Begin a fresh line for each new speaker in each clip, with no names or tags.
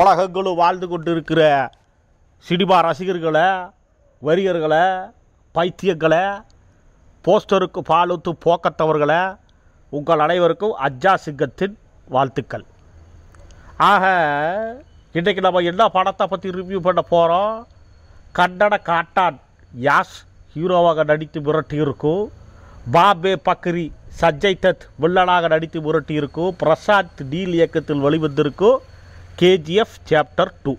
உலகங்களும் வாழ்ந்து கொண்டு இருக்கிற சினிமா ரசிகர்களை வரியர்களை பைத்தியங்களை போஸ்டருக்கு பாலுத்து போக்கத்தவர்களை உங்கள் அனைவருக்கும் அஜா சிங்கத்தின் வாழ்த்துக்கள் ஆக இன்றைக்கு நம்ம என்ன படத்தை பற்றி ரிவ்யூ பண்ண போகிறோம் கன்னட காட்டான் யாஸ் ஹீரோவாக நடித்து மிரட்டி இருக்கும் பாபே பக்ரி சஜய் தத் வில்லனாக நடித்து முரட்டி இருக்கும் பிரசாந்த் நீல் இயக்கத்தில் வழிவந்திருக்கும் கேஜிஎஃப் சாப்டர் டூ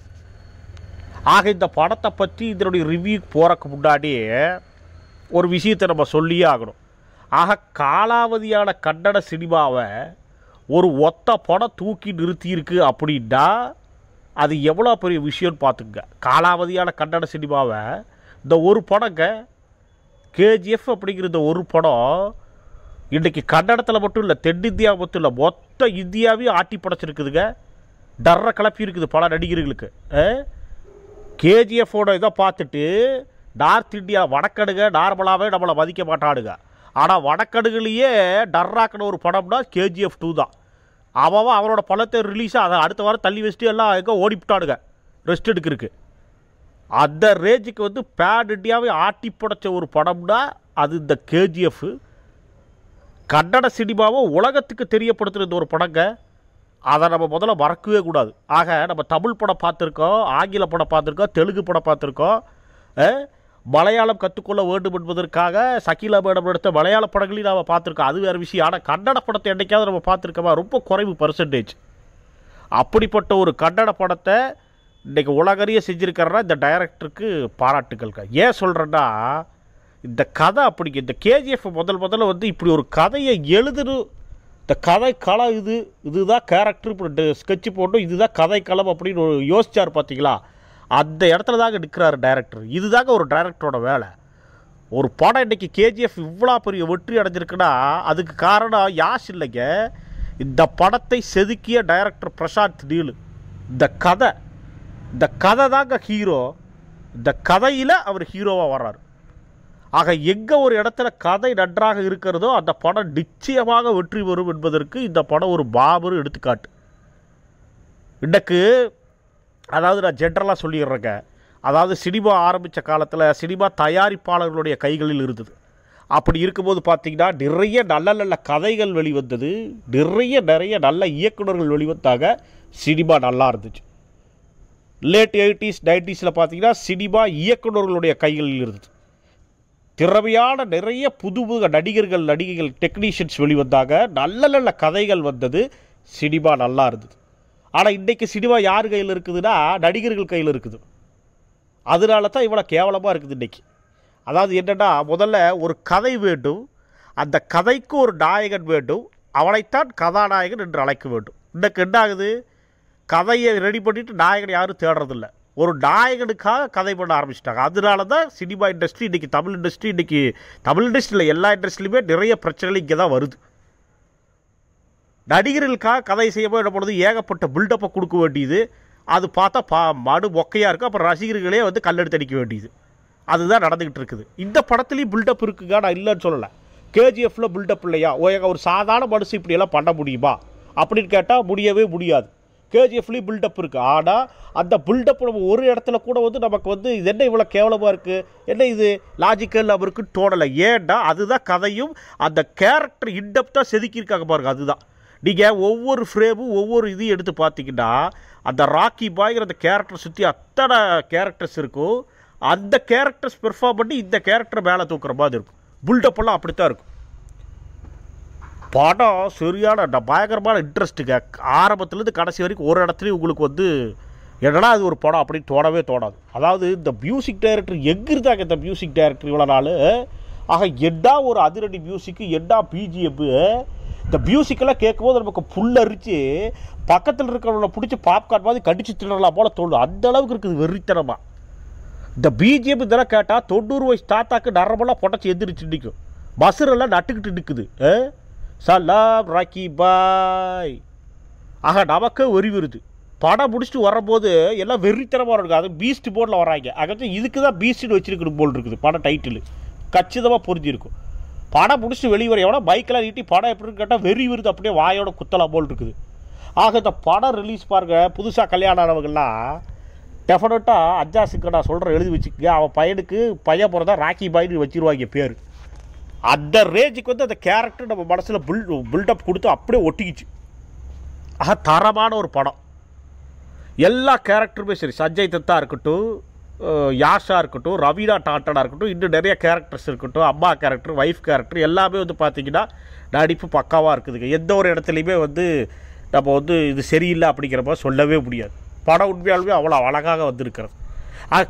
ஆக இந்த படத்தை பற்றி இதனுடைய ரிவ்யூ போகிறக்கு முன்னாடியே ஒரு விஷயத்தை நம்ம சொல்லியே ஆகணும் ஆக காலாவதியான கன்னட சினிமாவை ஒரு ஒத்த படம் தூக்கி நிறுத்தியிருக்கு அப்படின்னா அது எவ்வளோ பெரிய விஷயம்னு பார்த்துக்குங்க காலாவதியான கன்னட சினிமாவை இந்த ஒரு படங்க கேஜிஎஃப் அப்படிங்கிற இந்த ஒரு படம் இன்றைக்கி கன்னடத்தில் மட்டும் இல்லை தென்னிந்தியா மட்டும் இல்லை மொத்த இந்தியாவையும் ஆட்டி படைச்சிருக்குதுங்க டர்ற கிளப்பி இருக்குது பல நடிகர்களுக்கு கேஜிஎஃபோட இதை பார்த்துட்டு நார்த் இந்தியா வடக்கடுக நார்மலாகவே நம்மளை மதிக்க மாட்டாடுங்க ஆனால் வடக்கடுகளையே டர்ராக்கின ஒரு படம்னா கேஜிஎஃப் டூ தான் அவன் அவரோட படத்தை ரிலீஸாக அதை அடுத்த வாரம் தள்ளி வச்சுட்டு எல்லாம் எங்கே ஓடிப்பிட்டாடுங்க ரெஸ்ட் எடுக்கிறதுக்கு அந்த ரேஞ்சுக்கு வந்து பேட் இண்டியாவை ஆட்டி புடைச்ச ஒரு படம்னா அது இந்த கேஜிஎஃப் கன்னட சினிமாவும் உலகத்துக்கு தெரியப்படுத்துகிற இந்த ஒரு படங்க அதை நம்ம முதல்ல மறக்கவே கூடாது ஆக நம்ம தமிழ் படம் பார்த்துருக்கோம் ஆங்கில படம் பார்த்துருக்கோம் தெலுங்கு படம் பார்த்துருக்கோம் மலையாளம் கற்றுக்கொள்ள வேண்டும் என்பதற்காக சகிலா மேடம் எடுத்த மலையாள படங்களையும் நாம் பார்த்துருக்கோம் அது வேறு விஷயம் ஆனால் கன்னட படத்தை என்றைக்காவது நம்ம பார்த்துருக்கோமா ரொம்ப குறைவு பர்சன்டேஜ் அப்படிப்பட்ட ஒரு கன்னட படத்தை இன்றைக்கி உலகறிய செஞ்சுருக்காருன்னா இந்த டைரக்டருக்கு பாராட்டுக்கள்க்கா ஏன் சொல்கிறேன்னா இந்த கதை அப்படி இந்த கேஜிஎஃப் முதல் முதல்ல வந்து இப்படி ஒரு கதையை எழுதுன்னு இந்த கதை களம் இது இதுதான் கேரக்டர் இப்போ ஸ்கெட்சு போட்டோம் இதுதான் கதை களம் அப்படின்னு யோசித்தார் யோசிச்சார் பார்த்தீங்களா அந்த இடத்துல தாங்க நிற்கிறார் டேரக்டர் இதுதாங்க ஒரு டேரக்டரோட வேலை ஒரு படம் இன்றைக்கி கேஜிஎஃப் இவ்வளோ பெரிய வெற்றி அடைஞ்சிருக்குன்னா அதுக்கு காரணம் யாஷ் இல்லைங்க இந்த படத்தை செதுக்கிய டைரக்டர் பிரசாந்த் நீலு இந்த கதை இந்த கதை தாங்க ஹீரோ இந்த கதையில் அவர் ஹீரோவாக வர்றார் ஆக எங்கே ஒரு இடத்துல கதை நன்றாக இருக்கிறதோ அந்த படம் நிச்சயமாக வெற்றி பெறும் என்பதற்கு இந்த படம் ஒரு மாபெரும் எடுத்துக்காட்டு இன்றைக்கு அதாவது நான் ஜென்ரலாக சொல்லிடுறேங்க அதாவது சினிமா ஆரம்பித்த காலத்தில் சினிமா தயாரிப்பாளர்களுடைய கைகளில் இருந்தது அப்படி இருக்கும்போது பார்த்திங்கன்னா நிறைய நல்ல நல்ல கதைகள் வெளிவந்தது நிறைய நிறைய நல்ல இயக்குநர்கள் வெளிவந்தாங்க சினிமா நல்லா இருந்துச்சு லேட் எயிட்டிஸ் நைன்டிஸில் பார்த்திங்கன்னா சினிமா இயக்குநர்களுடைய கைகளில் இருந்தது திறமையான நிறைய புது புது நடிகர்கள் நடிகைகள் டெக்னீஷியன்ஸ் வெளிவந்தாங்க நல்ல நல்ல கதைகள் வந்தது சினிமா நல்லா இருந்தது ஆனால் இன்றைக்கு சினிமா யார் கையில் இருக்குதுன்னா நடிகர்கள் கையில் இருக்குது அதனால தான் இவ்வளோ கேவலமாக இருக்குது இன்றைக்கி அதாவது என்னென்னா முதல்ல ஒரு கதை வேண்டும் அந்த கதைக்கு ஒரு நாயகன் வேண்டும் அவனைத்தான் கதாநாயகன் என்று அழைக்க வேண்டும் இன்றைக்கு என்ன ஆகுது கதையை ரெடி பண்ணிவிட்டு நாயகன் யாரும் தேடுறதில்லை ஒரு நாயகனுக்காக கதை பண்ண ஆரம்பிச்சிட்டாங்க அதனால தான் சினிமா இண்டஸ்ட்ரி இன்றைக்கி தமிழ் இண்டஸ்ட்ரி இன்றைக்கி தமிழ் இண்டஸ்ட்ரியில் எல்லா இண்டஸ்ட்ரியிலுமே நிறைய பிரச்சனைகள் இங்கே தான் வருது நடிகர்களுக்காக கதை செய்யும்போது என்ன பண்ணுறது ஏகப்பட்ட பில்டப்பை கொடுக்க வேண்டியது அது பார்த்தா பா மடு மொக்கையாக இருக்கும் அப்புறம் ரசிகர்களே வந்து கல்லெடுத்து அடிக்க வேண்டியது அதுதான் நடந்துக்கிட்டு இருக்குது இந்த படத்துலேயும் பில்டப் இருக்குங்க நான் இல்லைன்னு சொல்லலை கேஜிஎஃப்பில் பில்டப் இல்லையா ஒரு சாதாரண மனுஷன் இப்படியெல்லாம் பண்ண முடியுமா அப்படின்னு கேட்டால் முடியவே முடியாது கேஜிஎஃப்லேயும் பில்டப் இருக்குது ஆனால் அந்த பில்டப் நம்ம ஒரு இடத்துல கூட வந்து நமக்கு வந்து இது என்ன இவ்வளோ கேவலமாக இருக்குது என்ன இது லாஜிக்கல் அவருக்கு இருக்குன்னு தோணலை ஏன்னா அதுதான் கதையும் அந்த கேரக்டர் இன்டெப்த்தாக செதுக்கியிருக்காங்க பாருங்க அதுதான் நீங்கள் ஒவ்வொரு ஃப்ரேமும் ஒவ்வொரு இதையும் எடுத்து பார்த்தீங்கன்னா அந்த ராக்கி பாய்ங்கிற அந்த கேரக்டர் சுற்றி அத்தனை கேரக்டர்ஸ் இருக்கும் அந்த கேரக்டர்ஸ் பெர்ஃபார்ம் பண்ணி இந்த கேரக்டர் மேலே தூக்குற மாதிரி இருக்கும் புல்டப்பெல்லாம் அப்படி தான் இருக்கும் படம் சரியான பயங்கரமான இன்ட்ரெஸ்ட்டுங்க ஆரம்பத்துலேருந்து கடைசி வரைக்கும் ஒரு இடத்துலையும் உங்களுக்கு வந்து என்னடா அது ஒரு படம் அப்படின்னு தோடவே தோணாது அதாவது இந்த மியூசிக் டைரக்டர் எங்கிருந்தாங்க இந்த மியூசிக் டைரக்டர் இவ்வளோ நாள் ஆக எட்டா ஒரு அதிரடி மியூசிக்கு எட்டா பிஜிஎப்பு இந்த மியூசிக்கெல்லாம் கேட்கும்போது நமக்கு புல்லரிச்சு பக்கத்தில் இருக்கிறவங்கள பிடிச்சி பாப்கார்ன் மாதிரி கடிச்சு திணறலாம் போல் தோணும் அந்த அளவுக்கு இருக்குது வெறித்தனமாக இந்த பிஜிஎம் இதெல்லாம் கேட்டால் தொண்ணூறு வயசு தாத்தாக்கு நரம்பெல்லாம் புடச்சி எந்திரிச்சு நிற்கும் பஸ்ஸுரெல்லாம் நட்டுக்கிட்டு நிற்குது சலாம் ராக்கி பாய் ஆக நமக்கே வெறி விருது படம் முடிச்சுட்டு வரும்போது எல்லாம் வெறித்தனமாக இருக்குது அது பீஸ்ட் போர்டில் வராங்க அதாவது இதுக்கு தான் பீஸ்ட்னு வச்சிருக்கணும் போல் இருக்குது படம் டைட்டில் கச்சிதமாக புரிஞ்சிருக்கும் படம் பிடிச்சிட்டு வெளியே வர எவ்வளோ பைக்கெலாம் நீட்டி படம் எப்படின்னு கேட்டால் வெறி வருது அப்படியே வாயோட குத்தலாம் போல் இருக்குது ஆக இந்த படம் ரிலீஸ் பாருங்கள் புதுசாக கல்யாணம் ஆனவங்கள்லாம் டெஃபினட்டாக அஜா நான் சொல்கிறேன் எழுதி வச்சுக்கோங்க அவன் பையனுக்கு பையன் போகிறதா ராக்கி பாய்னு வச்சுருவாங்க பேர் அந்த ரேஞ்சுக்கு வந்து அந்த கேரக்டர் நம்ம மனசில் புல் புல்டப் கொடுத்து அப்படியே ஒட்டிக்கிச்சு ஆக தரமான ஒரு படம் எல்லா கேரக்டருமே சரி சஞ்சய் தத்தா இருக்கட்டும் யாஷா இருக்கட்டும் ரவீனா டாட்டனாக இருக்கட்டும் இன்னும் நிறைய கேரக்டர்ஸ் இருக்கட்டும் அம்மா கேரக்டர் ஒய்ஃப் கேரக்டர் எல்லாமே வந்து பார்த்திங்கன்னா நடிப்பு பக்காவாக இருக்குதுங்க எந்த ஒரு இடத்துலையுமே வந்து நம்ம வந்து இது சரியில்லை அப்படிங்கிறப்ப சொல்லவே முடியாது படம் உண்மையாலுமே அவ்வளோ அழகாக வந்திருக்கிறது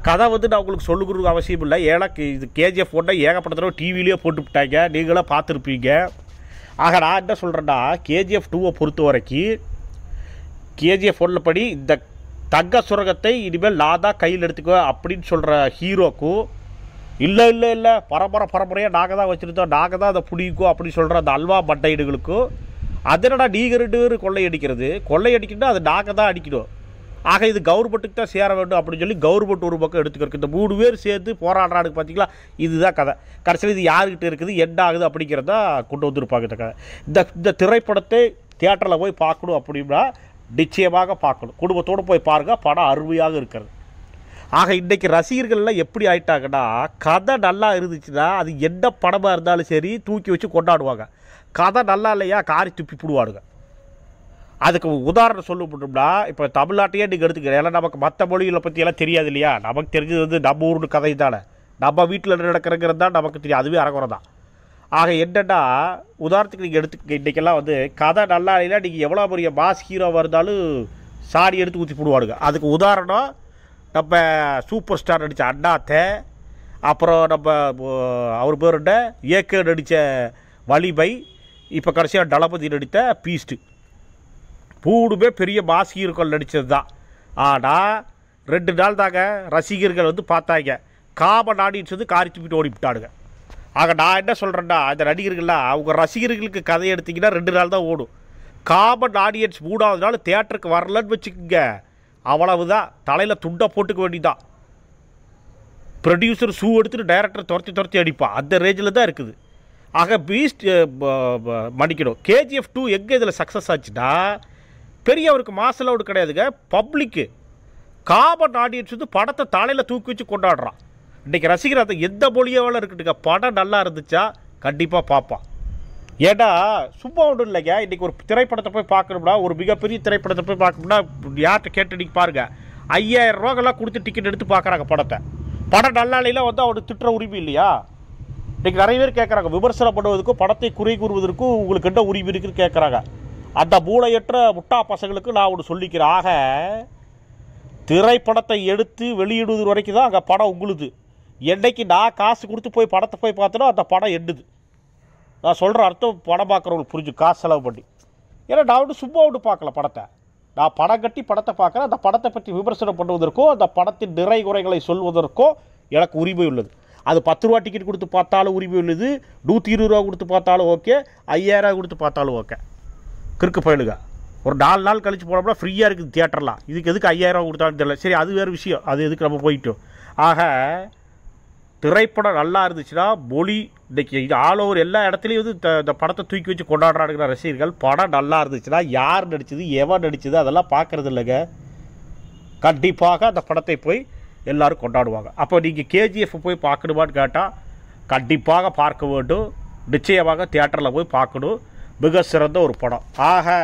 கதை வந்து நான் உங்களுக்கு சொல்லுகிற அவசியம் இல்லை ஏன்னா இது கேஜிஎஃப் ஒன்றை ஏகப்பட்ட தடவை டிவிலேயே போட்டுவிட்டாங்க நீங்களும் பார்த்துருப்பீங்க ஆக நான் என்ன சொல்கிறேன்னா கேஜிஎஃப் டூவை பொறுத்த வரைக்கும் கேஜிஎஃப் ஒன்றில் படி இந்த தங்க சுரகத்தை இனிமேல் நான் தான் கையில் எடுத்துக்கோ அப்படின்னு சொல்கிற ஹீரோக்கும் இல்லை இல்லை இல்லை பரம்பரை பரம்பரையாக நாங்கள் தான் வச்சுருந்தோம் நாங்கள் தான் அதை பிடிக்கும் அப்படின்னு சொல்கிற அந்த அல்வா மட்டையீடுகளுக்கும் அதனடா நீங்கள் ரெண்டு பேர் கொள்ளையடிக்கிறது கொள்ளையடிக்கணும் அது நாங்கள் தான் அடிக்கணும் ஆக இது கவர்மெண்ட்டுக்கு தான் சேர வேண்டும் அப்படின்னு சொல்லி கவர்மெண்ட் ஒரு பக்கம் எடுத்துக்கிறக்கு இந்த மூணு பேர் சேர்த்து போராடுறானுக்கு பார்த்தீங்களா இதுதான் கதை கடைசியில் இது யாருக்கிட்ட இருக்குது என்ன ஆகுது அப்படிங்கிறதா கொண்டு வந்திருப்பாங்க இந்த கதை இந்த இந்த திரைப்படத்தை தேட்டரில் போய் பார்க்கணும் அப்படின்னா நிச்சயமாக பார்க்கணும் குடும்பத்தோடு போய் பாருங்கள் படம் அருமையாக இருக்கிறது ஆக இன்றைக்கி ரசிகர்கள்லாம் எப்படி ஆயிட்டாங்கன்னா கதை நல்லா இருந்துச்சுன்னா அது என்ன படமாக இருந்தாலும் சரி தூக்கி வச்சு கொண்டாடுவாங்க கதை நல்லா இல்லையா காரி துப்பி போடுவாடுங்க அதுக்கு உதாரணம் சொல்ல முடியும்னா இப்போ தமிழ்நாட்டையே நீங்கள் எடுத்துக்கிறேன் ஏன்னா நமக்கு மற்ற மொழிகளை பற்றியெல்லாம் தெரியாது இல்லையா நமக்கு தெரிஞ்சது வந்து நம்ம ஊர் கதை தானே நம்ம வீட்டில் நடக்கிறங்கிறது தான் நமக்கு தெரியும் அதுவே அரகுறை தான் ஆக என்னென்னா உதாரணத்துக்கு நீங்கள் எடுத்து இன்றைக்கெல்லாம் வந்து கதை நல்லா இல்லைன்னா நீங்கள் எவ்வளோ பெரிய மாஸ் ஹீரோவாக இருந்தாலும் சாடி எடுத்து ஊற்றி போடுவானுங்க அதுக்கு உதாரணம் நம்ம சூப்பர் ஸ்டார் நடித்த அண்ணாத்தை அப்புறம் நம்ம அவர் பேருண்ட ஏக்கர் நடித்த வலிபை இப்போ கடைசியாக தளபதி நடித்த பீஸ்ட்டு பூடுமே பெரிய பாசிகர்கள் நடித்தது தான் ஆனால் ரெண்டு நாள் தாங்க ரசிகர்கள் வந்து பார்த்தாங்க காமன் ஆடியன்ஸ் வந்து காரி ஓடி ஓடிவிட்டாடுங்க ஆக நான் என்ன சொல்கிறேன்னா அந்த நடிகர்கள்லாம் அவங்க ரசிகர்களுக்கு கதை எடுத்திங்கன்னா ரெண்டு நாள் தான் ஓடும் காமன் ஆடியன்ஸ் மூணாவது நாள் தேட்டருக்கு வரலன்னு வச்சுக்கோங்க அவ்வளவு தான் தலையில் துண்டை போட்டுக்க வேண்டிதான் ப்ரொடியூசர் ஷூ எடுத்துகிட்டு டைரக்டர் துரத்தி துரத்தி அடிப்பான் அந்த ரேஞ்சில் தான் இருக்குது ஆக பீஸ்ட் மன்னிக்கணும் கேஜிஎஃப் டூ எங்கே இதில் சக்ஸஸ் ஆச்சுன்னா பெரியவருக்கு மாஸ் அலவுடு கிடையாதுங்க பப்ளிக்கு காபட் ஆடியன்ஸ் வந்து படத்தை தலையில் தூக்கி வச்சு கொண்டாடுறான் இன்றைக்கி ரசிகர் அதை எந்த மொழியாவில் இருக்கட்டுங்க படம் நல்லா இருந்துச்சா கண்டிப்பாக பார்ப்பான் ஏடா சும்மா ஒன்றும் இல்லைங்க இன்றைக்கி ஒரு திரைப்படத்தை போய் பார்க்கணும்னா ஒரு மிகப்பெரிய திரைப்படத்தை போய் பார்க்கணும்னா யார்கிட்ட கேட்டு நீங்கள் பாருங்கள் ஐயாயிரம் ரூபாக்கெல்லாம் கொடுத்து டிக்கெட் எடுத்து பார்க்குறாங்க படத்தை படம் நல்லா வந்து அவனுக்கு திட்டுற உரிமை இல்லையா இன்றைக்கி நிறைய பேர் கேட்குறாங்க விமர்சனம் பண்ணுவதற்கும் படத்தை குறை கூறுவதற்கும் உங்களுக்கு என்ன உரிமை இருக்குன்னு கேட்குறாங்க அந்த மூளையற்ற முட்டா பசங்களுக்கு நான் ஒன்று சொல்லிக்கிறேன் ஆக திரைப்படத்தை எடுத்து வெளியிடுவது வரைக்கும் தான் அங்கே படம் உங்களுது என்றைக்கு நான் காசு கொடுத்து போய் படத்தை போய் பார்த்தனோ அந்த படம் எண்ணுது நான் சொல்கிற அர்த்தம் படம் பார்க்குறவங்களுக்கு புரிஞ்சு காசு செலவு பண்ணி ஏன்னா நான் வந்து சும்மா ஒன்று பார்க்கல படத்தை நான் படம் கட்டி படத்தை பார்க்குறேன் அந்த படத்தை பற்றி விமர்சனம் பண்ணுவதற்கோ அந்த படத்தின் நிறை குறைகளை சொல்வதற்கோ எனக்கு உரிமை உள்ளது அது பத்து ரூபா டிக்கெட் கொடுத்து பார்த்தாலும் உரிமை உள்ளது நூற்றி இருபது ரூபா கொடுத்து பார்த்தாலும் ஓகே ஐயாயிரம் கொடுத்து பார்த்தாலும் ஓகே கிறுக்கு போயிடுங்க ஒரு நாலு நாள் கழித்து போனோம்னா ஃப்ரீயாக இருக்குது தியேட்டர்லாம் இதுக்கு எதுக்கு ஐயாயிரம் கொடுத்தாலும் தெரியல சரி அது வேறு விஷயம் அது எதுக்கு நம்ம போயிட்டோம் ஆக திரைப்படம் நல்லா இருந்துச்சுன்னா மொழி இன்றைக்கி இது ஆல் ஓவர் எல்லா இடத்துலையும் வந்து இந்த படத்தை தூக்கி வச்சு கொண்டாடுறாடுங்கிற ரசிகர்கள் படம் நல்லா இருந்துச்சுன்னா யார் நடித்தது எவன் நடித்தது அதெல்லாம் பார்க்குறது இல்லைங்க கண்டிப்பாக அந்த படத்தை போய் எல்லோரும் கொண்டாடுவாங்க அப்போ நீங்கள் கேஜிஎஃப் போய் பார்க்கணுமான்னு கேட்டால் கண்டிப்பாக பார்க்க வேண்டும் நிச்சயமாக தியேட்டரில் போய் பார்க்கணும் மிக சிறந்த ஒரு படம் ஆக